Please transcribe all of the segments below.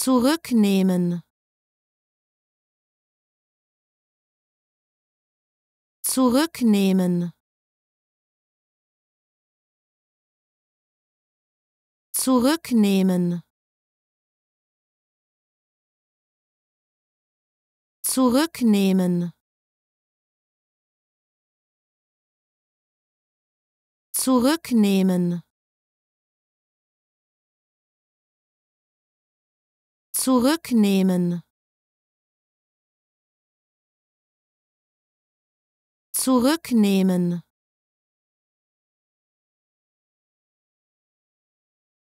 Zurücknehmen. Zurücknehmen. Zurücknehmen. Zurücknehmen. Zurücknehmen. Zurücknehmen. Zurücknehmen.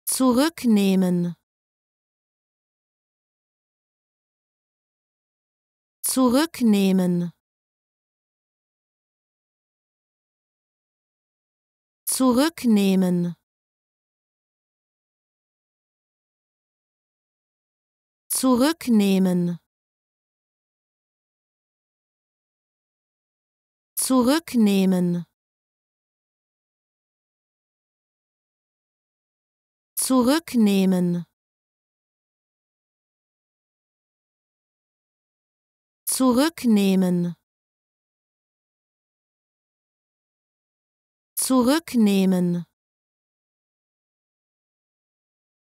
Zurücknehmen. Zurücknehmen. Zurücknehmen. Zurücknehmen. Zurücknehmen. Zurücknehmen. Zurücknehmen. Zurücknehmen.